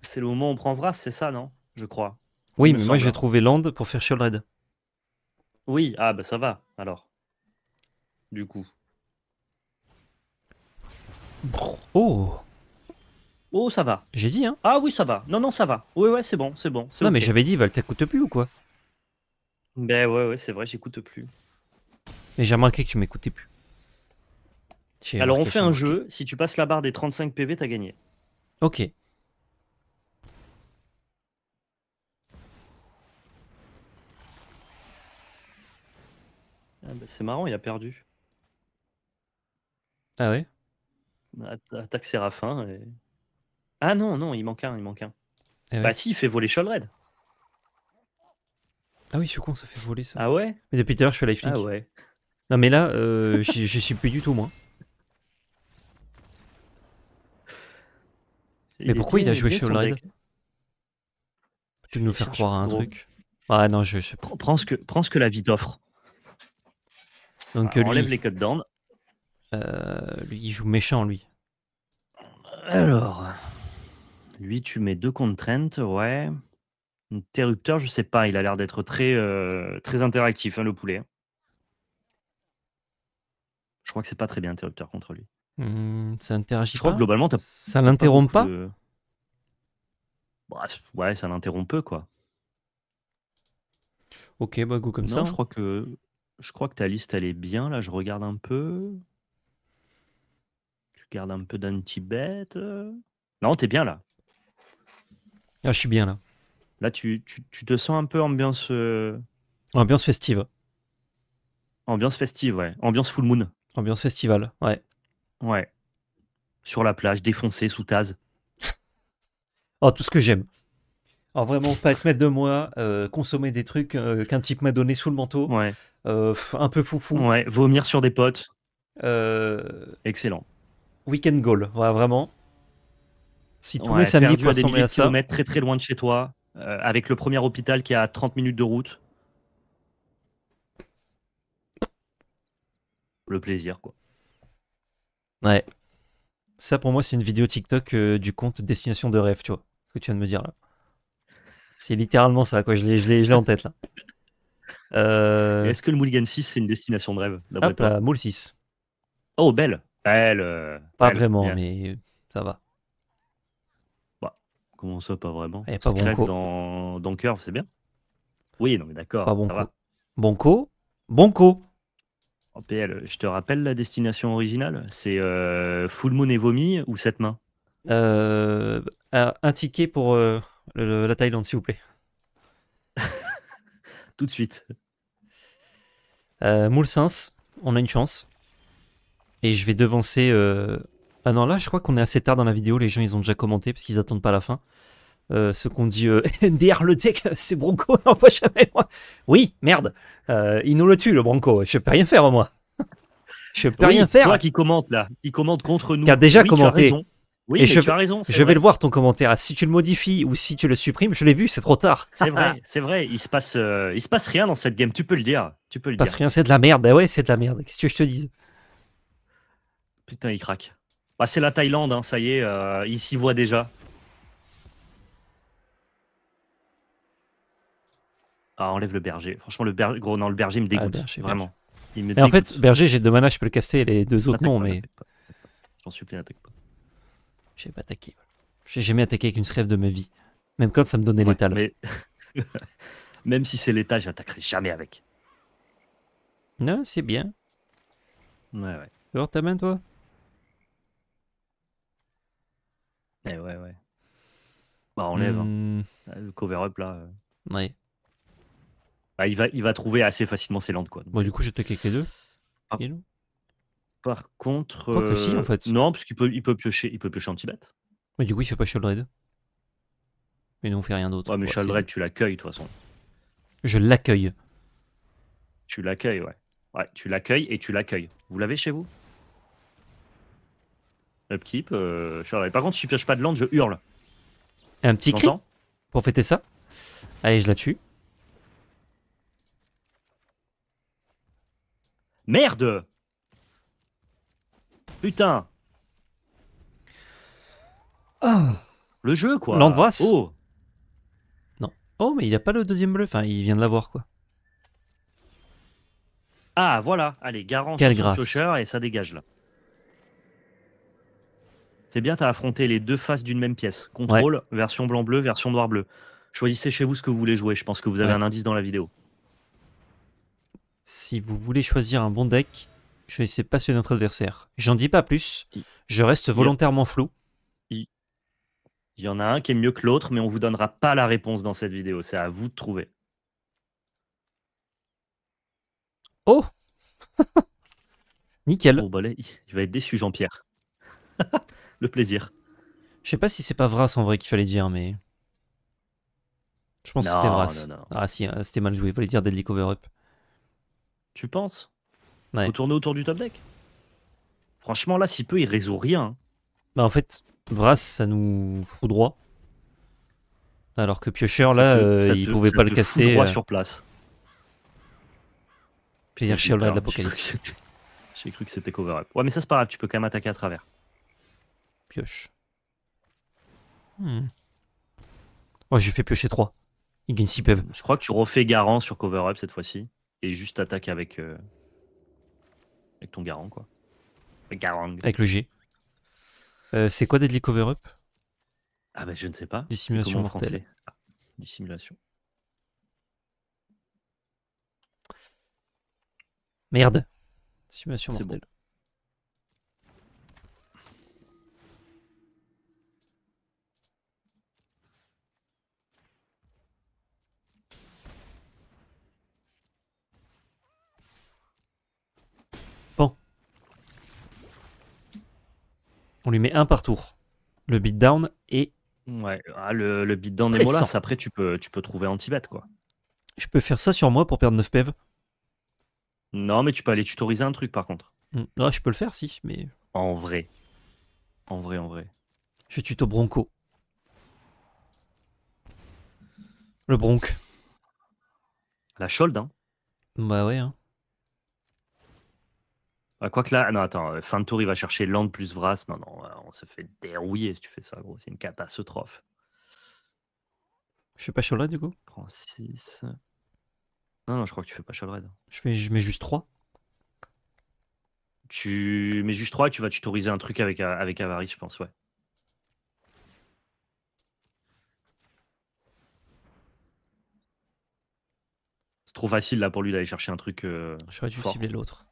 C'est le moment où on prend Vras, c'est ça, non Je crois. Oui, mais moi, je vais trouver Land pour faire Shield Red. Oui, ah, bah ça va, alors du coup. Oh Oh, ça va. J'ai dit, hein Ah oui, ça va. Non, non, ça va. Ouais, ouais, c'est bon, c'est bon. Non, mais j'avais dit, Val, t'écoutes plus ou quoi Ben ouais, ouais, c'est vrai, j'écoute plus. Mais j'ai remarqué que tu m'écoutais plus. Alors, on fait un jeu. Si tu passes la barre des 35 PV, t'as gagné. Ok. Ah, ben, c'est marrant, il a perdu. Ah ouais Attaque Séraphin. Ah non, non, il manque un, il manque un. Eh bah si, il fait voler Sholred. Ah oui, je suis con, ça fait voler ça. Ah ouais Mais depuis tout à l'heure, je fais life Ah ouais. Non mais là, euh, je suis plus du tout, moi. mais pourquoi il a joué Sholred Tu veux nous faire croire à un truc Ah non, je, Prends, ce que, prends ce que la vie t'offre. Donc, Enlève les codes d'ordre. Euh, lui, il joue méchant, lui. Alors. Lui, tu mets deux contraintes, ouais. Interrupteur, je sais pas, il a l'air d'être très, euh, très interactif, hein, le poulet. Je crois que c'est pas très bien interrupteur contre lui. Hmm, ça interagit je Crois globalement, ça l'interrompt pas, bah, Ouais, ça l'interrompt peu, quoi. Ok, bah go comme ça. Je hein. crois que je crois que ta liste elle est bien là. Je regarde un peu garde un peu d'anti-bête. Euh. Non, t'es bien là. Ah, je suis bien là. Là, tu, tu, tu te sens un peu ambiance. Euh, ambiance festive. Ambiance festive, ouais. Ambiance full moon. Ambiance festival. Ouais. Ouais. Sur la plage, défoncé, sous taze Oh, tout ce que j'aime. Oh vraiment, pas être maître de moi, euh, consommer des trucs qu'un type m'a donné sous le manteau, Ouais. un peu foufou. ouais. Vomir sur des potes. Excellent. Weekend goal, ouais, vraiment. Si tous les samedis tu as des milliers de kilomètres très très loin de chez toi, euh, avec le premier hôpital qui est à 30 minutes de route. Le plaisir, quoi. Ouais. Ça, pour moi, c'est une vidéo TikTok euh, du compte Destination de rêve, tu vois. Ce que tu viens de me dire là. C'est littéralement ça, quoi. Je l'ai en tête là. Euh. Est-ce que le Mulligan 6, c'est une destination de rêve Hop Moule 6. Oh, belle elle. Euh, pas vraiment, mais ça va. Bah, comment ça, pas vraiment ah, dans, dans Curve, c'est bien Oui, non, d'accord. Pas Bonco Bonco oh, PL, je te rappelle la destination originale C'est euh, Full Moon et Vomi ou cette main euh, Un ticket pour la Thaïlande, s'il vous plaît. Tout de suite. Euh, sens on a une chance. Et je vais devancer... Euh, ah non, là, je crois qu'on est assez tard dans la vidéo. Les gens, ils ont déjà commenté parce qu'ils attendent pas la fin. Euh, ce qu'on dit euh, MDR le deck, c'est Bronco, non pas jamais moi. Oui, merde, euh, il nous le tue le Bronco, je peux rien faire moi. Je peux rien faire. Toi qui commente là, Il commente contre nous. Il a déjà commenté. oui, je, tu as raison. Je vais le voir ton commentaire. Ah, si tu le modifies ou si tu le supprimes, je l'ai vu, c'est trop tard. C'est vrai, c'est vrai. Il se passe, il se passe rien dans cette game. Tu peux le dire. Tu peux le il Passe rien, c'est de la merde. Ben ouais, c'est de la merde. Qu'est-ce que je te dise Putain, il craque. Bah, c'est la Thaïlande, hein, ça y est, euh, il s'y voit déjà. Ah, enlève le berger. Franchement, le berger, gros, non, le berger me ah, dégoûte. vraiment. en fait, berger, j'ai deux manas, je peux le casser, les deux autres non, mais. J'en supplie, n'attaque pas. J'ai pas attaqué. J'ai jamais attaqué avec une screve de ma vie. Même quand ça me donnait l'étal. Même si c'est l'étal, j'attaquerai jamais avec. Non, c'est bien. Ouais, ouais. Tu ta main, toi Eh ouais, ouais. Bah, enlève. Hein. Hmm. Ah, le cover-up, là. Euh. Ouais. Bah, il, va, il va trouver assez facilement ses lentes quoi. Bon, du coup, je te clique les deux. Ah. Par contre. Euh, fait. Non, parce qu'il peut, il peut, piocher, il peut piocher en Tibet. Mais du coup, il fait pas red. Mais nous, on fait rien d'autre. Ouais, mais Sheldred tu l'accueilles, de toute façon. Je l'accueille. Tu l'accueilles, ouais. Ouais, tu l'accueilles et tu l'accueilles. Vous l'avez chez vous Upkeep, euh, je Par contre, si je pioche pas de land, je hurle. Un petit cri pour fêter ça. Allez, je la tue. Merde Putain ah. Le jeu, quoi L'angrasse Oh Non. Oh, mais il a pas le deuxième bleu. Enfin, il vient de l'avoir, quoi. Ah, voilà Allez, garant Quelle et ça dégage, là c'est bien, tu as affronté les deux faces d'une même pièce. Contrôle, version blanc-bleu, version noir-bleu. Choisissez chez vous ce que vous voulez jouer. Je pense que vous avez un indice dans la vidéo. Si vous voulez choisir un bon deck, choisissez pas celui de notre adversaire. J'en dis pas plus. Je reste volontairement flou. Il y en a un qui est mieux que l'autre, mais on vous donnera pas la réponse dans cette vidéo. C'est à vous de trouver. Oh Nickel. Bon bah, il va être déçu, Jean-Pierre. le plaisir. Je sais pas si c'est pas Vras en vrai qu'il fallait dire, mais. Je pense que c'était Vras. Ah si, hein, c'était mal joué, il fallait dire Deadly Cover Up. Tu penses ouais. Faut tourner autour du top deck Franchement, là, si peu, il résout rien. Bah en fait, Vras, ça nous fout droit. Alors que Piocheur, là, euh, il pouvait pas le casser. droit euh. sur place. J'ai de l'Apocalypse. J'ai cru que c'était cover up. Ouais, mais ça, c'est pas grave, tu peux quand même attaquer à travers moi hmm. oh, j'ai fait piocher 3. Il gagne Je crois que tu refais Garant sur Cover Up cette fois-ci. Et juste attaque avec, euh, avec ton Garant, quoi. Avec Avec le G. Euh, c'est quoi les Cover Up Ah, bah je ne sais pas. Dissimulation ah, mortelle. français. dissimulation. Merde. Dissimulation mortelle. On lui met un par tour. Le beatdown et. Ouais, ah, le, beatdown est molas. Après, tu peux, tu peux trouver anti-bet, quoi. Je peux faire ça sur moi pour perdre 9 PEV. Non, mais tu peux aller tutoriser un truc, par contre. Non, hmm. ah, je peux le faire, si, mais. En vrai. En vrai, en vrai. Je vais tuto Bronco. Le Bronc. La Shold, hein Bah ouais, hein. Bah, quoique là, non, attends, euh, fin de tour, il va chercher Land plus Vras. Non, non, euh, on se fait dérouiller si tu fais ça, gros. C'est une catastrophe. Je fais pas Shulred du coup Prends 6. Non, non, je crois que tu fais pas Shulred. Je, je mets juste 3. Tu mets juste 3 tu vas tutoriser un truc avec, avec Avaris, je pense, ouais. C'est trop facile là pour lui d'aller chercher un truc. je vais juste cibler l'autre.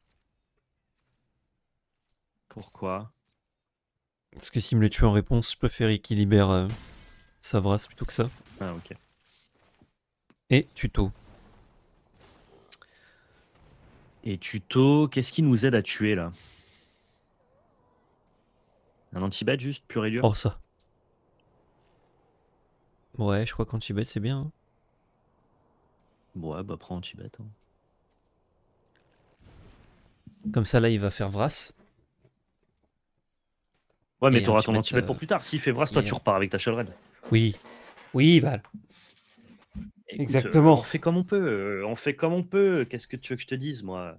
Pourquoi Parce que s'il me le tue en réponse, je préfère qu'il libère euh, sa plutôt que ça. Ah, ok. Et Tuto. Et Tuto, qu'est-ce qui nous aide à tuer là Un anti juste, pur et dur Oh, ça. Ouais, je crois quanti c'est bien. Hein. Ouais, bah prends anti hein. Comme ça, là, il va faire Vras. Ouais, mais t'auras ton antipète pour plus tard. il fait Vras, toi, tu repars avec ta Shellred. Oui, oui, Val. Exactement. on fait comme on peut. Euh, on fait comme on peut. Qu'est-ce que tu veux que je te dise, moi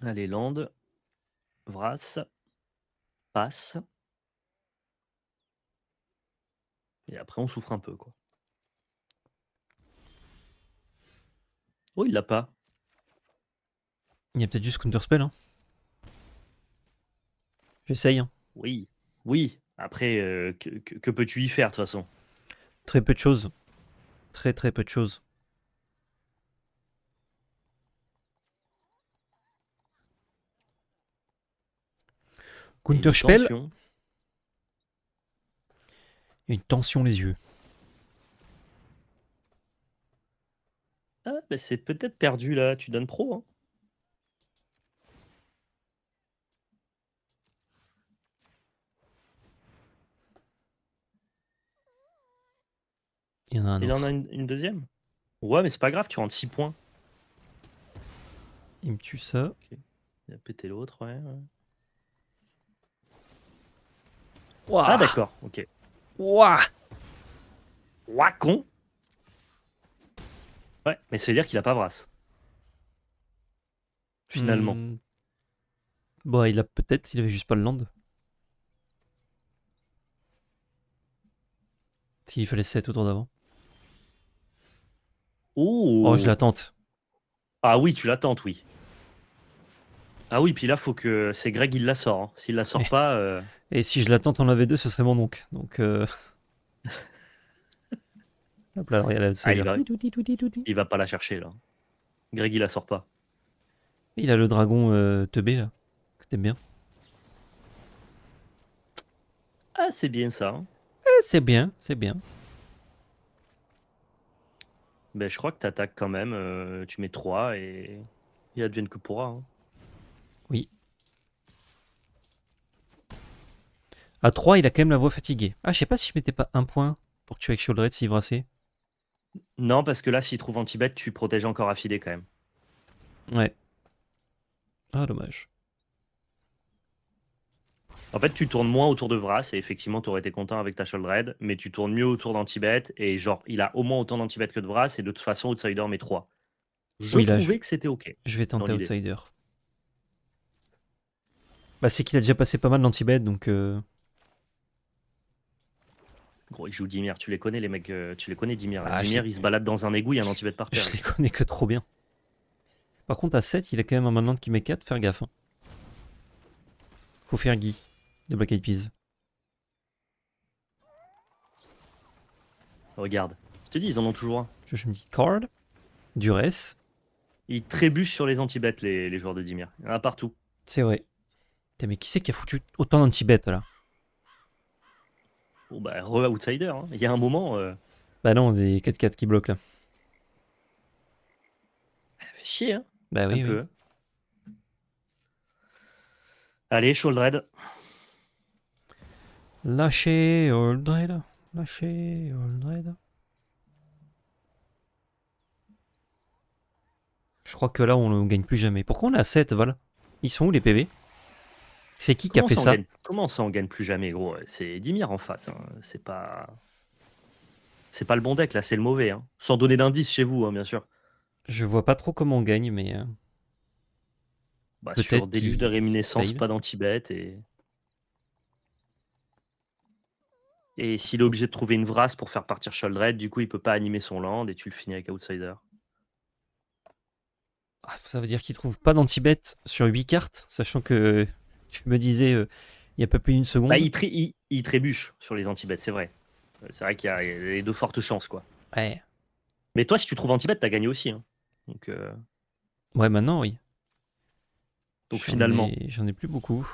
Allez, Lande, Vras, Passe. Et après, on souffre un peu, quoi. Oh, il l'a pas. Il y a peut-être juste Counterspell. Hein. J'essaye. Hein. Oui, oui. Après, euh, que, peux-tu y faire de toute façon Très peu de choses. Très très peu de choses. Counterspell. Une Une tension les yeux. c'est peut-être perdu là. Tu donnes pro. Hein. Il en a, une, deuxième Ouais, mais c'est pas grave, tu rentres 6 points. Il me tue ça. Il a pété l'autre, ouais. Ah, d'accord, ok. Ouah Ouah, con Ouais, mais ça veut dire qu'il a pas Vras. Finalement. Bah, il a peut-être, il avait juste pas le land. S'il fallait 7 autour d'avant. Oh. oh, je l'attente. Ah oui, tu l'attentes, oui. Ah oui, puis là, faut que c'est Greg, il la sort. Hein. S'il la sort pas. Euh. Et si je l'attends en av deux, ce serait mon oncle. Donc. Euh. il, va... pas la chercher là. Greg, il la sort pas. Il a le dragon euh, teubé là, que t'aimes bien. Ah, c'est bien ça. Hein. Ah, c'est bien, c'est bien. Ben, je crois que t'attaques quand même. Euh, tu mets 3 et il advienne que pourra. Hein. Oui. À 3, il a quand même la voix fatiguée. Ah, je sais pas si je mettais pas un point pour tuer avec Shouldred s'il assez. Non, parce que là, s'il trouve Antibet, tu protèges encore Affidé quand même. Ouais. Ah, dommage. En fait, tu tournes moins autour de Vras et effectivement, tu aurais été content avec ta Sholdred, mais tu tournes mieux autour d'Antibet et genre, il a au moins autant d'Antibet que de Vras et de toute façon, Outsider met 3. Je trouvais que c'était ok. Je vais tenter Outsider. Bah, c'est qu'il a déjà passé pas mal d'Antibet donc. Euh, Gros, ils jouent Dimir, tu les connais les mecs, euh, tu les connais Dimir. Ah, Dimir, il se balade dans un égout, il y a un anti-bet par terre. Je les connais que trop bien. Par contre, à 7, il a quand même un manant qui met 4, faire gaffe. Hein. Faut faire Guy, de Black Eyed Peas. Regarde, je te dis, ils en ont toujours un. Je me dis card, du Ils trébuchent sur les anti les, les joueurs de Dimir. Il y en a partout. C'est vrai. mais qui c'est qui a foutu autant danti d'antibêtes là Bon, bah, re-outsider. Hein. Il y a un moment. Euh, bah non, c'est 4-4 qui bloque là. Bah, fait chier, hein. Bah oui. Un oui. Peu. Allez, Shouldred. Lâchez, Oldred. Lâchez, Oldred. Je crois que là, on ne gagne plus jamais. Pourquoi on a 7, Val Ils sont où les PV c'est qui qui a fait ça Comment ça on gagne plus jamais, gros C'est Dimir en face. Hein. C'est pas. C'est pas le bon deck, là, c'est le mauvais. Hein. Sans donner d'indice chez vous, hein, bien sûr. Je vois pas trop comment on gagne, mais. Euh, bah, sur des livres de réminiscence, pas danti Et... et s'il est obligé de trouver une vrasse pour faire partir sholdred, du coup, il peut pas animer son land et tu le finis avec Outsider. Ah, ça veut dire qu'il trouve pas danti sur 8 cartes, sachant que tu me disais euh, il y a pas plus d'une seconde. Bah, il, trébuche sur les anti c'est vrai. Euh, c'est vrai qu'il y a de fortes chances, quoi. Mais toi, si tu trouves anti t'as gagné aussi. Hein. Euh, ouais, maintenant, oui. Donc finalement. J'en ai plus beaucoup.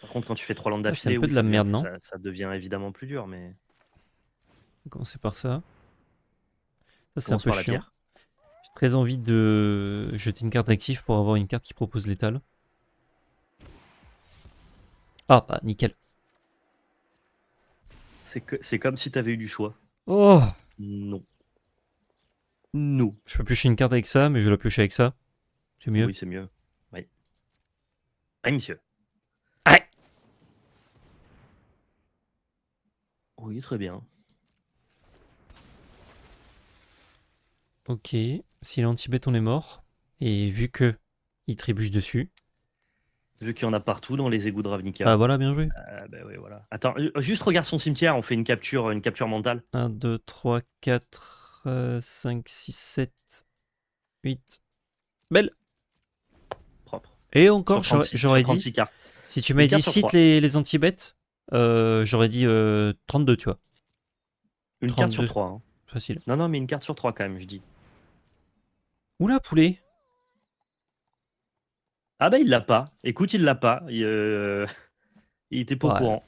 Par contre, quand tu fais trois landes ah, d'affilée, un peu de la merde, non ça, devient évidemment plus dur, mais. On Commencer par ça. Ça, c'est un peu chiant. J'ai très envie de jeter une carte active pour avoir une carte qui propose l'étal. Ah bah nickel. C'est comme si t'avais eu du choix. Oh Non. Non. Je peux piocher une carte avec ça, mais je vais la piocher avec ça. C'est mieux. Oui, c'est mieux. Oui. monsieur. Oui, très bien. Ok. Si bête on est mort. Et vu que il trébuche dessus, Vu qu'il y en a partout dans les égouts de Ravnica. Ah voilà, bien joué. Euh, bah, oui, voilà. Attends, juste regarde son cimetière, on fait une capture, une capture mentale. 1, 2, 3, 4, 5, 6, 7, 8. Belle. Propre. Et encore, j'aurais dit. Si tu mets dit cite les, les anti-bêtes, euh, j'aurais dit 32, euh, tu vois. Une carte sur 3. Hein. Facile. Non, non, mais une carte sur 3 quand même, je dis. Oula, poulet. Ah bah il l'a pas. Écoute, il l'a pas. Il, euh, était pas au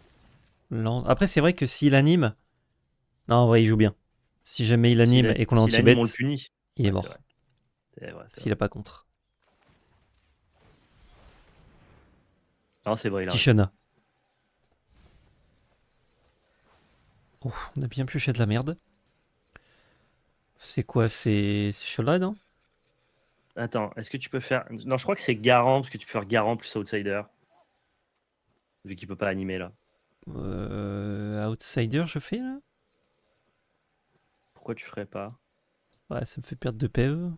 courant. Après, c'est vrai que s'il anime. Non, en vrai, il joue bien. Si jamais il anime et qu'on l'a il est mort. S'il a pas contre. Non, c'est vrai. Il Tishana. on a bien pioché de la merde. C'est quoi C'est Sholad, hein Attends, est-ce que tu peux faire. Non, je crois que c'est Garant, parce que tu peux faire Garant plus Outsider. Vu qu'il peut pas animer là. Euh, outsider, je fais là Pourquoi tu ferais pas Ouais, ça me fait perdre de PEV.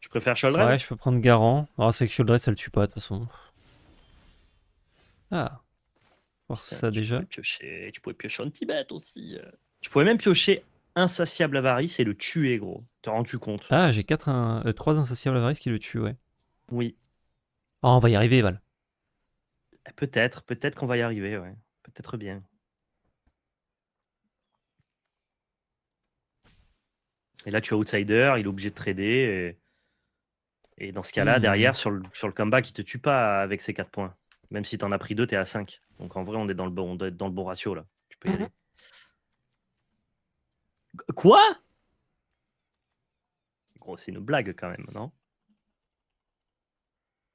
Tu préfères Choldred Ouais, je peux prendre Garant. Ah, c'est que Choldred, ça le tue pas de toute façon. Ah. Voir ça déjà. tu pouvais piocher un Tibet aussi. Euh. Tu pouvais même piocher Insatiable Avarice et le tuer, gros rends-tu compte Ah, j'ai quatre un, euh, insatiables Avarice qui le tuent, ouais. Oui. Ah, on va y arriver, Val. Eh, peut-être, peut-être qu'on va y arriver, ouais. Peut-être bien. Et là, tu as outsider, il est obligé de trader. Et, dans ce cas-là, mmh. derrière, sur le, sur le comeback, il te tue pas avec ses 4 points. Même si tu en as pris 2, tu es à 5. Donc en vrai, on est dans le bon, dans le bon ratio là. Tu peux y mmh. aller. Quoi c'est une blague quand même, non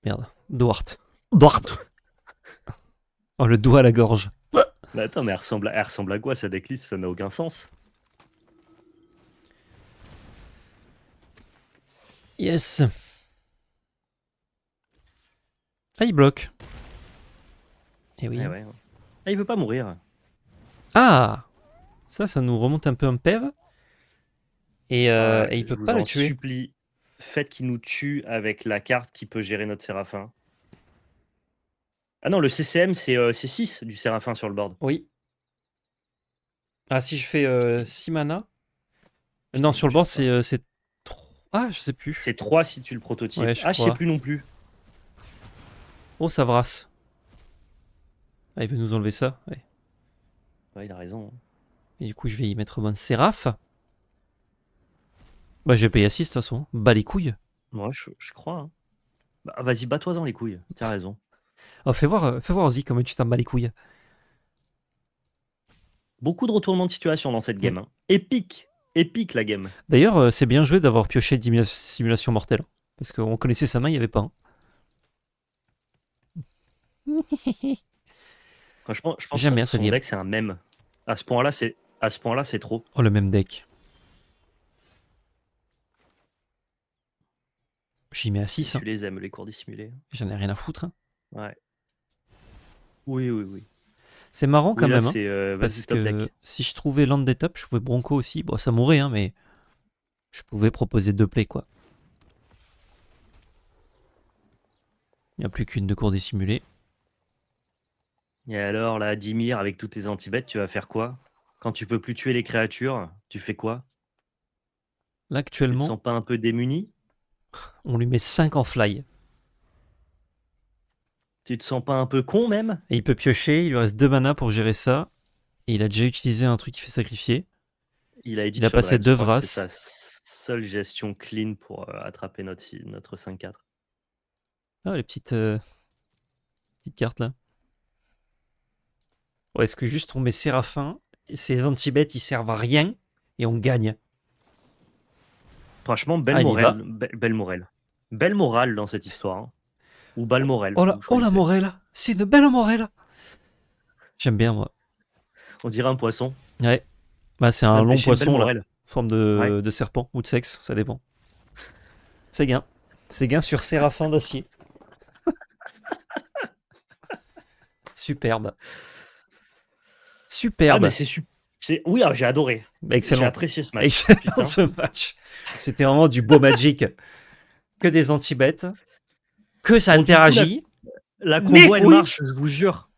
Merde. Duarte. Duarte Oh, le doigt à la gorge. Mais attends, mais elle ressemble, à, quoi sa déclisse Ça n'a aucun sens. Yes. Ah, il bloque. Eh oui. Eh ah, il veut pas mourir. Ah Ça, ça nous remonte un peu un père. Et, euh, il peut pas le tuer. Supplie, faites qu'il nous tue avec la carte qui peut gérer notre séraphin. Ah non, le CCM, c'est 6 euh, du séraphin sur le board. Oui. Ah, si je fais 6 euh, mana. Euh, non, sur le board, c'est 3. Ah, je sais plus. C'est 3 si tu le prototypes. ah, je sais plus non plus. Oh, ça brasse. Ah, il veut nous enlever ça. Ouais, il a raison. Hein. Et du coup, je vais y mettre mon séraph. Bah, j'ai payé 6 de toute façon. Bah, les couilles. Moi je, crois. Hein. Bah, vas-y, bats-toi-en les couilles. T'as raison. Oh, fais voir, euh, fais voir y comment tu t'en bats les couilles. Beaucoup de retournements de situation dans cette mm. game. Hein. Épique. Épique la game. D'ailleurs, euh, c'est bien joué d'avoir pioché 10 000 simulations mortelles. Hein. Parce qu'on connaissait sa main, il n'y avait pas un. je pense que son deck, c'est un même. À ce point-là, c'est à ce point-là, c'est trop. Oh, le même deck. J'y mets à 6. Tu hein. les aimes, les cours dissimulés. J'en ai rien à foutre. Hein. Ouais. Oui, oui, oui. C'est marrant quand même. Hein, euh, parce que si je trouvais Land des Top, je pouvais Bronco aussi. Bon, ça mourrait, mais je pouvais proposer deux plays, quoi. Il n'y a plus qu'une de cours dissimulés. Et alors, là, Dimir, avec tous tes antibêtes, tu vas faire quoi Quand tu peux plus tuer les créatures, tu fais quoi Là, actuellement. Ils ne sont pas un peu démunis on lui met 5 en fly. Tu te sens pas un peu con même il peut piocher, il lui reste 2 mana pour gérer ça. il a déjà utilisé un truc qui fait sacrifier. Il a, il a passé 2 vras. C'est sa seule gestion clean pour euh, attraper notre, notre 5-4. Ah, les petites, euh, petites cartes là. est-ce que juste on met Séraphin, ces anti-bêtes ils servent à rien et on gagne Franchement, belle ah, morale, belle morale. Belle morale dans cette histoire. Hein. Ou belle Oh la, oh c'est une belle Morel. J'aime bien, moi. On dirait un poisson. Ouais. Bah, c'est un long poisson, là. Forme de, serpent ou de sexe, ça dépend. C'est gain. C'est gain sur séraphin d'acier. Superbe. Ah, Superbe. c'est oui, ah, j'ai adoré. J'ai apprécié ce match. ce match. C'était vraiment du beau magic. que des anti-bêtes. Que ça interagit. la, combo elle marche, je vous jure.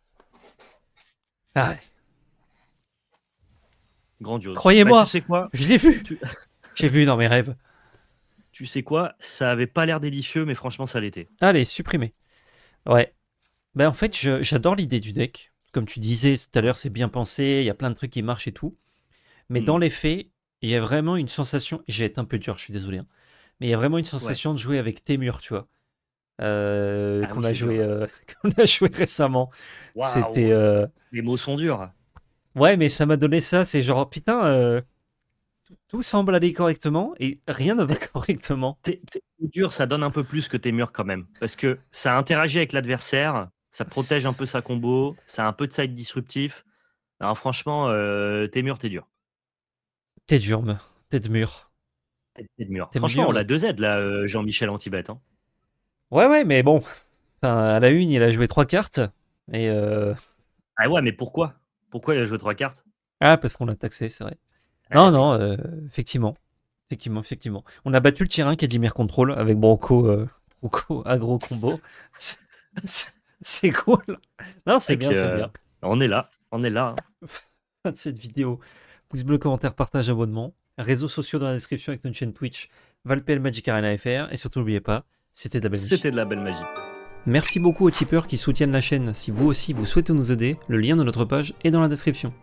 Ah Grandiose. Croyez-moi, bah, tu sais quoi je l'ai vu. J'ai vu dans mes rêves. Tu sais quoi Ça avait pas l'air délicieux, mais franchement, ça l'était. Allez, ah, supprimer. Ouais. Ben en fait, j'adore l'idée du deck comme tu disais tout à l'heure, c'est bien pensé, il y a plein de trucs qui marchent et tout. Mais dans mmh. les faits, il y a vraiment une sensation. j'ai été un peu dur, je suis désolé. Hein, mais il y a vraiment une sensation de jouer avec tes murs, tu vois. Euh, ah qu'on a joué, euh, qu'on a joué récemment. C'était. Euh, les mots sont durs. Ouais, mais ça m'a donné ça. C'est genre oh, putain, tout semble aller correctement et rien ne va correctement. T'es, dur, ça donne un peu plus que tes murs quand même, parce que ça interagit avec l'adversaire ça protège un peu sa combo, ça a un peu de side disruptif. Alors franchement, euh, t'es mûr, t'es dur. T'es dur, t'es de mur. T'es de mur. Franchement, on a deux aides, là, euh, Jean-Michel anti Hein. Ouais, ouais, mais bon, à la une, il a joué trois cartes. Et euh, Ah ouais, mais pourquoi Pourquoi il a joué trois cartes Ah, parce qu'on l'a taxé, c'est vrai. Non, non, effectivement. Effectivement, effectivement. On a battu le tir 1 meilleur Control avec Bronco, Bronco agro combo. C'est cool. Non, c'est bien, c'est bien. Euh, on est là, on est là. Fin de cette vidéo. Pouce bleu, commentaire, partage, abonnement. Réseaux sociaux dans la description avec notre chaîne Twitch, Valpel Magic Arena FR. Et surtout, n'oubliez pas, c'était de la belle magie. C'était de la belle magie. Merci beaucoup aux tipeurs qui soutiennent la chaîne. Si vous aussi vous souhaitez nous aider, le lien de notre page est dans la description.